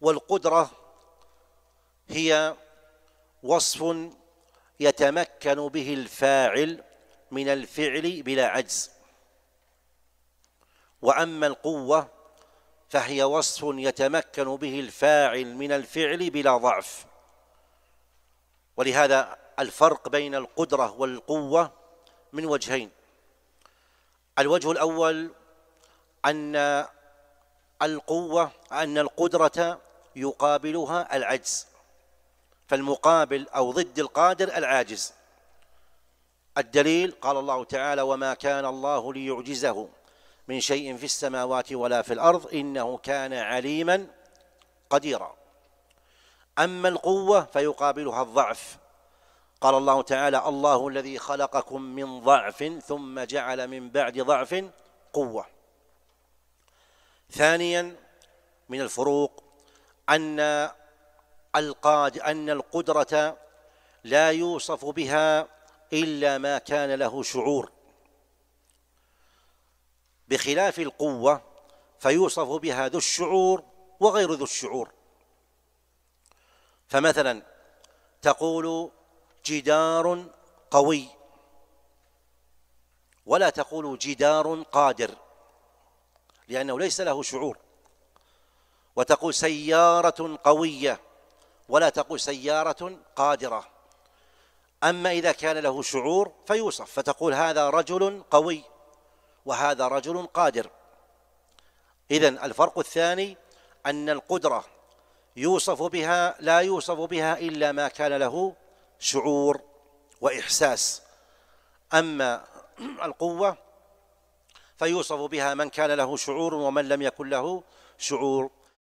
والقدرة هي وصف يتمكن به الفاعل من الفعل بلا عجز وأما القوة فهي وصف يتمكن به الفاعل من الفعل بلا ضعف ولهذا الفرق بين القدرة والقوة من وجهين الوجه الأول أن القوة أن القدرة يقابلها العجز فالمقابل أو ضد القادر العاجز الدليل قال الله تعالى وما كان الله ليعجزه من شيء في السماوات ولا في الأرض إنه كان عليما قديرا أما القوة فيقابلها الضعف قال الله تعالى الله الذي خلقكم من ضعف ثم جعل من بعد ضعف قوة ثانيا من الفروق أن القاد أن القدرة لا يوصف بها إلا ما كان له شعور بخلاف القوة فيوصف بها ذو الشعور وغير ذو الشعور فمثلا تقول جدار قوي ولا تقول جدار قادر لأنه ليس له شعور وتقول سيارة قوية ولا تقول سيارة قادرة أما إذا كان له شعور فيوصف فتقول هذا رجل قوي وهذا رجل قادر إذا الفرق الثاني أن القدرة يوصف بها لا يوصف بها إلا ما كان له شعور وإحساس أما القوة فيوصف بها من كان له شعور ومن لم يكن له شعور